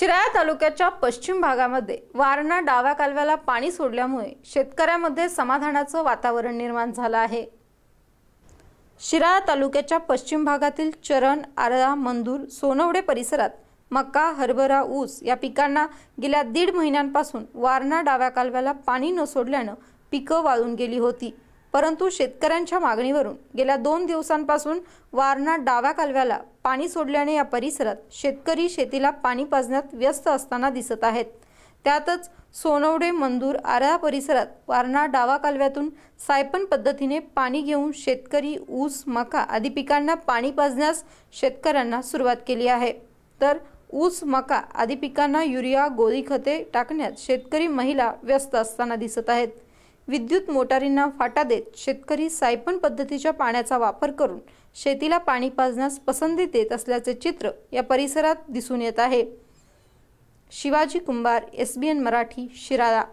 शिराळ्या तालुक्याच्या पश्चिम भागामध्ये वारणा डाव्या कालव्याला पाणी सोडल्यामुळे शेतकऱ्यांमध्ये समाधानाचं वातावरण निर्माण झालं आहे शिराळ्या तालुक्याच्या पश्चिम भागातील चरण आरळा मंदूर सोनवडे परिसरात मका हरभरा ऊस या पिकांना गेल्या दीड महिन्यांपासून वारणा डाव्या कालव्याला पाणी न सोडल्यानं पिकं वाळून गेली होती परंतु शेतकऱ्यांच्या मागणीवरून गेल्या दोन दिवसांपासून वारणा डाव्या कालव्याला पाणी सोडल्याने या परिसरात शेतकरी शेतीला पाणी पाजण्यात व्यस्त असताना दिसत आहेत त्यातच सोनवडे मंदूर आरा परिसरात वारणा डावा कालव्यातून सायपन पद्धतीने पाणी घेऊन शेतकरी ऊस मका आदी पिकांना पाणी पाजण्यास शेतकऱ्यांना सुरुवात केली आहे तर ऊस मका आदी पिकांना युरिया गोळी खते टाकण्यात शेतकरी महिला व्यस्त असताना दिसत आहेत विद्युत मोटारींना फाटा देत शेतकरी सायपन पद्धतीच्या पाण्याचा वापर करून शेतीला पाणी पाजण्यास पसंती देत असल्याचे चित्र या परिसरात दिसून येत आहे शिवाजी कुंभार एसबीएन मराठी शिराळा